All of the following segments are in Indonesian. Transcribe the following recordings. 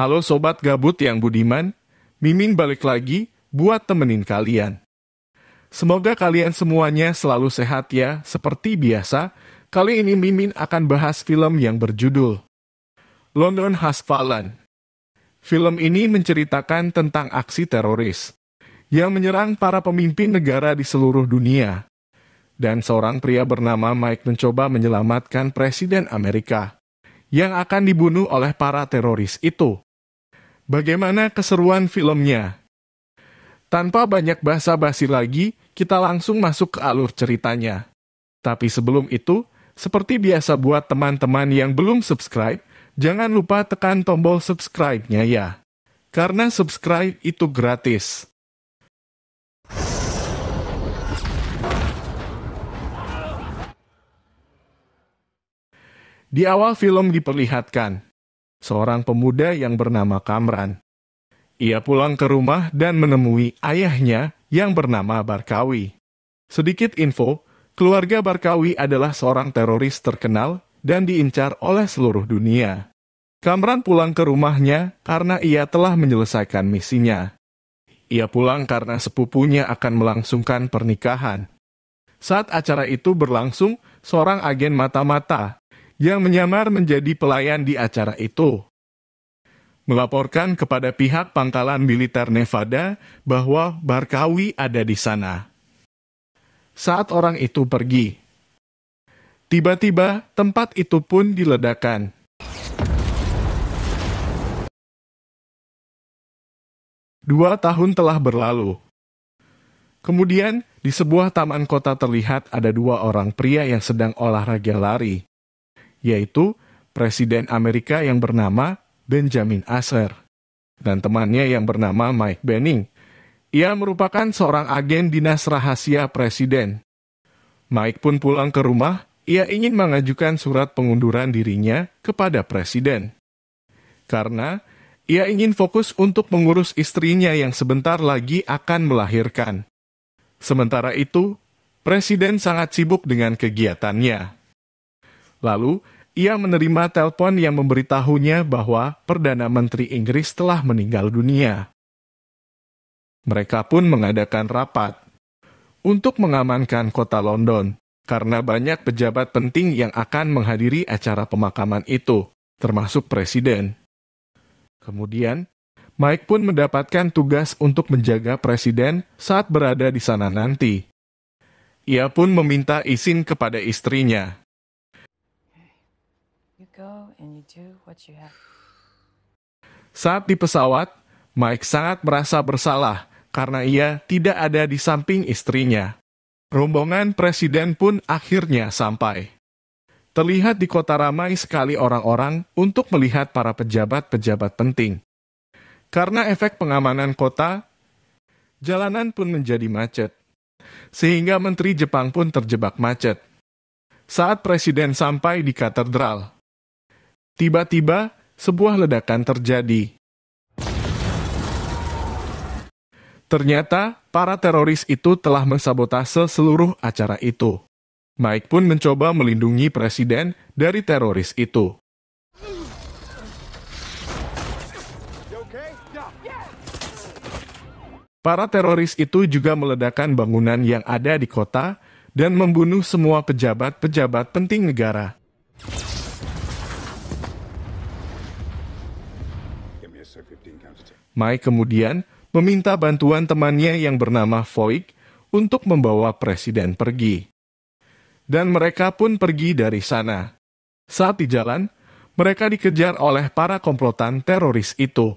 Halo sobat gabut yang budiman, Mimin balik lagi buat temenin kalian. Semoga kalian semuanya selalu sehat ya. Seperti biasa, kali ini Mimin akan bahas film yang berjudul London Has Fallen. Film ini menceritakan tentang aksi teroris yang menyerang para pemimpin negara di seluruh dunia. Dan seorang pria bernama Mike mencoba menyelamatkan Presiden Amerika yang akan dibunuh oleh para teroris itu. Bagaimana keseruan filmnya? Tanpa banyak basa-basi lagi, kita langsung masuk ke alur ceritanya. Tapi sebelum itu, seperti biasa buat teman-teman yang belum subscribe, jangan lupa tekan tombol subscribe-nya ya. Karena subscribe itu gratis. Di awal film diperlihatkan, seorang pemuda yang bernama Kamran. Ia pulang ke rumah dan menemui ayahnya yang bernama Barkawi. Sedikit info, keluarga Barkawi adalah seorang teroris terkenal dan diincar oleh seluruh dunia. Kamran pulang ke rumahnya karena ia telah menyelesaikan misinya. Ia pulang karena sepupunya akan melangsungkan pernikahan. Saat acara itu berlangsung, seorang agen mata-mata yang menyamar menjadi pelayan di acara itu. Melaporkan kepada pihak pangkalan militer Nevada bahwa Barkawi ada di sana. Saat orang itu pergi, tiba-tiba tempat itu pun diledakan. Dua tahun telah berlalu. Kemudian, di sebuah taman kota terlihat ada dua orang pria yang sedang olahraga lari yaitu Presiden Amerika yang bernama Benjamin Asher dan temannya yang bernama Mike Benning. Ia merupakan seorang agen dinas rahasia presiden. Mike pun pulang ke rumah, ia ingin mengajukan surat pengunduran dirinya kepada presiden. Karena ia ingin fokus untuk mengurus istrinya yang sebentar lagi akan melahirkan. Sementara itu, presiden sangat sibuk dengan kegiatannya. Lalu, ia menerima telepon yang memberitahunya bahwa Perdana Menteri Inggris telah meninggal dunia. Mereka pun mengadakan rapat untuk mengamankan kota London karena banyak pejabat penting yang akan menghadiri acara pemakaman itu, termasuk presiden. Kemudian, Mike pun mendapatkan tugas untuk menjaga presiden saat berada di sana nanti. Ia pun meminta izin kepada istrinya Saat di pesawat, Mike sangat merasa bersalah karena ia tidak ada di samping istrinya. Rombongan presiden pun akhirnya sampai. Terlihat di kota ramai sekali orang-orang untuk melihat para pejabat-pejabat penting. Karena efek pengamanan kota, jalanan pun menjadi macet. Sehingga menteri Jepang pun terjebak macet. Saat presiden sampai di katedral, Tiba-tiba, sebuah ledakan terjadi. Ternyata, para teroris itu telah mensabotase seluruh acara itu. Mike pun mencoba melindungi presiden dari teroris itu. Para teroris itu juga meledakkan bangunan yang ada di kota dan membunuh semua pejabat-pejabat penting negara. Mike kemudian meminta bantuan temannya yang bernama Voig untuk membawa presiden pergi. Dan mereka pun pergi dari sana. Saat di jalan, mereka dikejar oleh para komplotan teroris itu.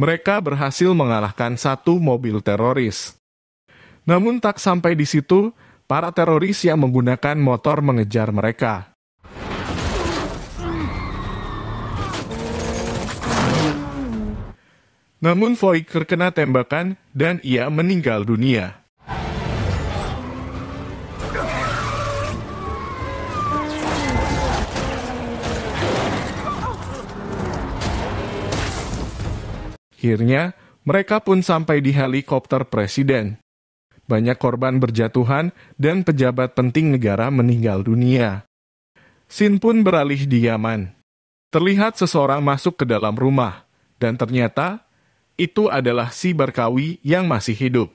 Mereka berhasil mengalahkan satu mobil teroris. Namun tak sampai di situ, para teroris yang menggunakan motor mengejar mereka. Namun Voigt terkena tembakan dan ia meninggal dunia. Akhirnya, mereka pun sampai di helikopter presiden banyak korban berjatuhan, dan pejabat penting negara meninggal dunia. Sin pun beralih di Yaman. Terlihat seseorang masuk ke dalam rumah, dan ternyata itu adalah si Barkawi yang masih hidup.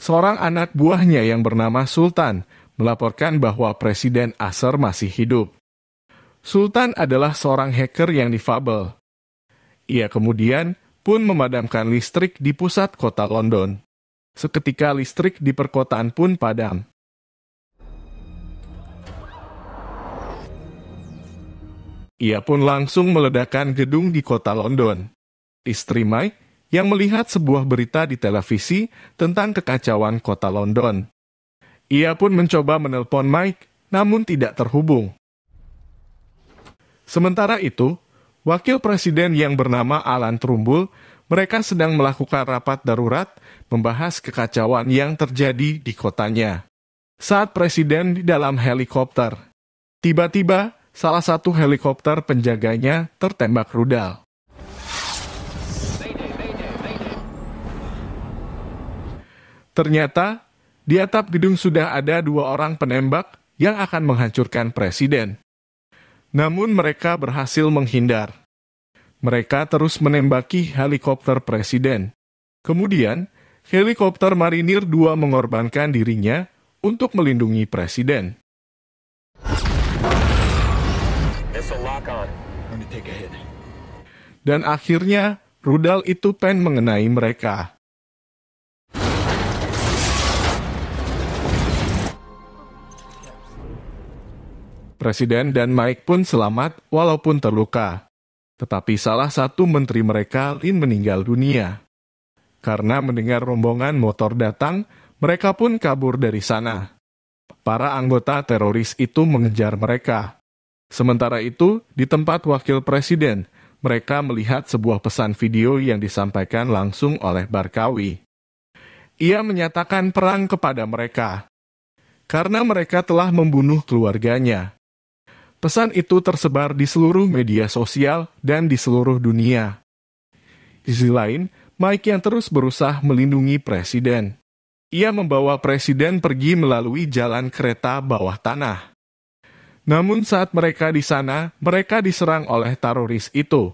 Seorang anak buahnya yang bernama Sultan melaporkan bahwa Presiden Asar masih hidup. Sultan adalah seorang hacker yang difabel. Ia kemudian pun memadamkan listrik di pusat kota London. Seketika listrik di perkotaan pun padam. Ia pun langsung meledakkan gedung di kota London. Istri Mike yang melihat sebuah berita di televisi tentang kekacauan kota London. Ia pun mencoba menelpon Mike, namun tidak terhubung. Sementara itu, wakil presiden yang bernama Alan Trumbull mereka sedang melakukan rapat darurat membahas kekacauan yang terjadi di kotanya. Saat presiden di dalam helikopter, tiba-tiba salah satu helikopter penjaganya tertembak rudal. Ternyata, di atap gedung sudah ada dua orang penembak yang akan menghancurkan presiden. Namun mereka berhasil menghindar. Mereka terus menembaki helikopter presiden. Kemudian, helikopter marinir 2 mengorbankan dirinya untuk melindungi presiden. Dan akhirnya, rudal itu pen mengenai mereka. Presiden dan Mike pun selamat walaupun terluka. Tetapi salah satu menteri mereka, Lin meninggal dunia. Karena mendengar rombongan motor datang, mereka pun kabur dari sana. Para anggota teroris itu mengejar mereka. Sementara itu, di tempat wakil presiden, mereka melihat sebuah pesan video yang disampaikan langsung oleh Barkawi. Ia menyatakan perang kepada mereka karena mereka telah membunuh keluarganya. Pesan itu tersebar di seluruh media sosial dan di seluruh dunia. Di sisi lain, Mike yang terus berusaha melindungi presiden. Ia membawa presiden pergi melalui jalan kereta bawah tanah. Namun saat mereka di sana, mereka diserang oleh teroris itu.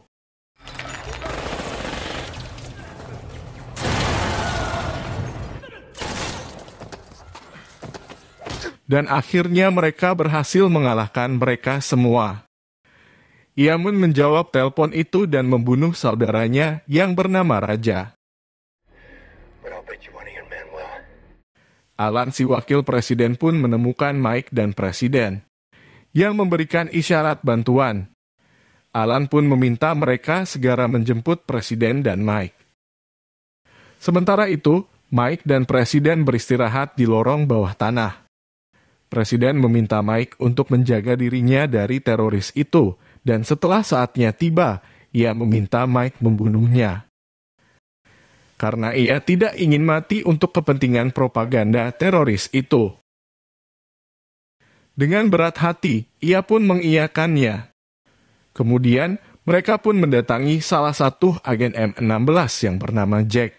dan akhirnya mereka berhasil mengalahkan mereka semua. Ia pun menjawab telepon itu dan membunuh saudaranya yang bernama Raja. Alan si wakil presiden pun menemukan Mike dan presiden yang memberikan isyarat bantuan. Alan pun meminta mereka segera menjemput presiden dan Mike. Sementara itu, Mike dan presiden beristirahat di lorong bawah tanah. Presiden meminta Mike untuk menjaga dirinya dari teroris itu, dan setelah saatnya tiba, ia meminta Mike membunuhnya. Karena ia tidak ingin mati untuk kepentingan propaganda teroris itu. Dengan berat hati, ia pun mengiyakannya. Kemudian, mereka pun mendatangi salah satu agen M16 yang bernama Jack.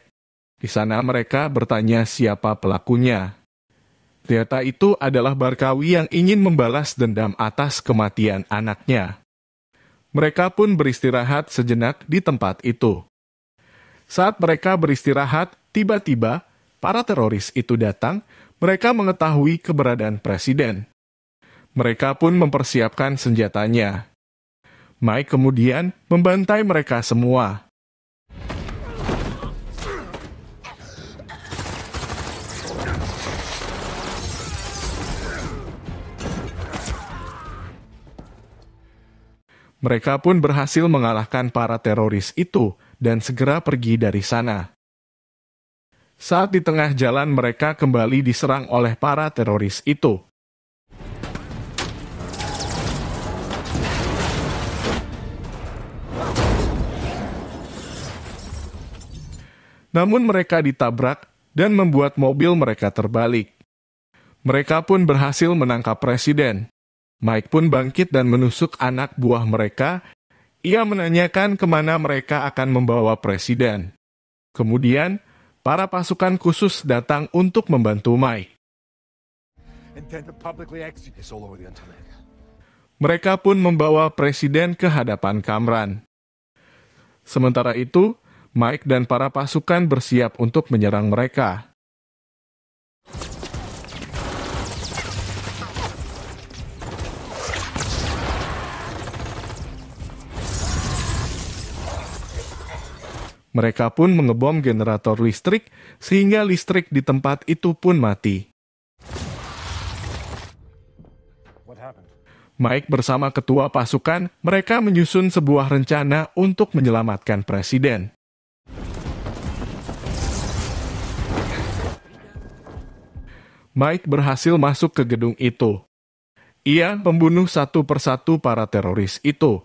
Di sana mereka bertanya siapa pelakunya. Pendeta itu adalah Barkawi yang ingin membalas dendam atas kematian anaknya. Mereka pun beristirahat sejenak di tempat itu. Saat mereka beristirahat, tiba-tiba para teroris itu datang. Mereka mengetahui keberadaan presiden. Mereka pun mempersiapkan senjatanya. Mike kemudian membantai mereka semua. Mereka pun berhasil mengalahkan para teroris itu dan segera pergi dari sana. Saat di tengah jalan, mereka kembali diserang oleh para teroris itu. Namun, mereka ditabrak dan membuat mobil mereka terbalik. Mereka pun berhasil menangkap presiden. Mike pun bangkit dan menusuk anak buah mereka. Ia menanyakan kemana mereka akan membawa presiden. Kemudian, para pasukan khusus datang untuk membantu Mike. Mereka pun membawa presiden ke hadapan Kamran. Sementara itu, Mike dan para pasukan bersiap untuk menyerang mereka. Mereka pun mengebom generator listrik sehingga listrik di tempat itu pun mati. Mike bersama ketua pasukan, mereka menyusun sebuah rencana untuk menyelamatkan presiden. Mike berhasil masuk ke gedung itu. Ia membunuh satu persatu para teroris itu.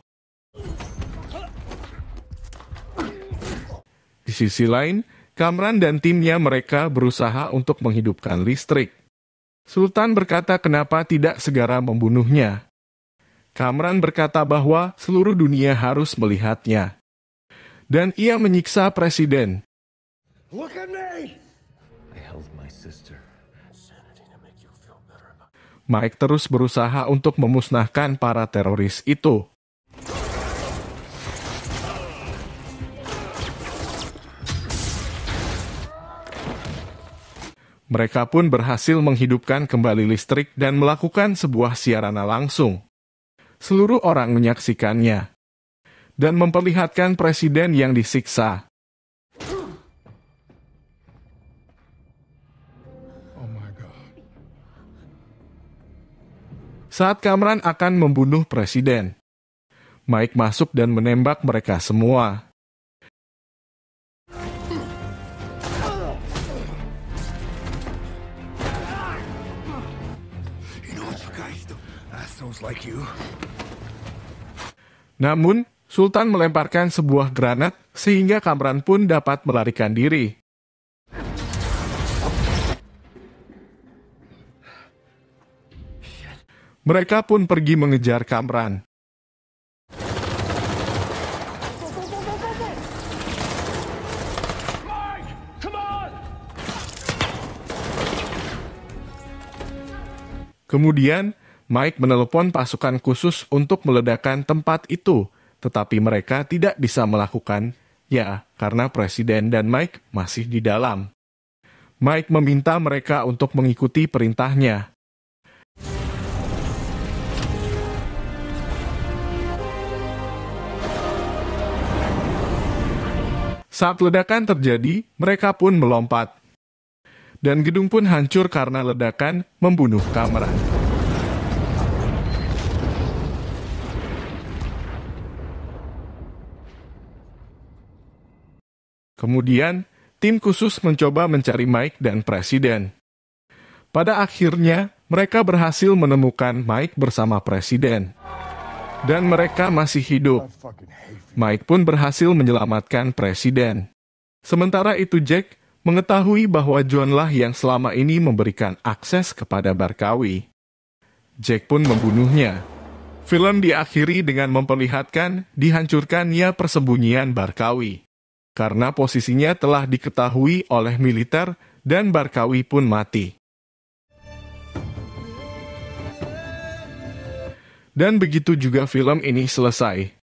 sisi lain, Kamran dan timnya mereka berusaha untuk menghidupkan listrik. Sultan berkata kenapa tidak segera membunuhnya. Kamran berkata bahwa seluruh dunia harus melihatnya. Dan ia menyiksa presiden. Look Mike terus berusaha untuk memusnahkan para teroris itu. Mereka pun berhasil menghidupkan kembali listrik dan melakukan sebuah siaran langsung. Seluruh orang menyaksikannya dan memperlihatkan presiden yang disiksa. Oh Saat Kamran akan membunuh presiden, Mike masuk dan menembak mereka semua. Namun, Sultan melemparkan sebuah granat sehingga Kamran pun dapat melarikan diri. Mereka pun pergi mengejar Kamran. Kemudian, Mike menelpon pasukan khusus untuk meledakan tempat itu, tetapi mereka tidak bisa melakukan, ya, karena Presiden dan Mike masih di dalam. Mike meminta mereka untuk mengikuti perintahnya. Saat ledakan terjadi, mereka pun melompat. Dan gedung pun hancur karena ledakan membunuh kamera. Kemudian, tim khusus mencoba mencari Mike dan presiden. Pada akhirnya, mereka berhasil menemukan Mike bersama presiden. Dan mereka masih hidup. Mike pun berhasil menyelamatkan presiden. Sementara itu Jack mengetahui bahwa Johnlah yang selama ini memberikan akses kepada Barkawi. Jack pun membunuhnya. Film diakhiri dengan memperlihatkan dihancurkannya persembunyian Barkawi karena posisinya telah diketahui oleh militer dan Barkawi pun mati. Dan begitu juga film ini selesai.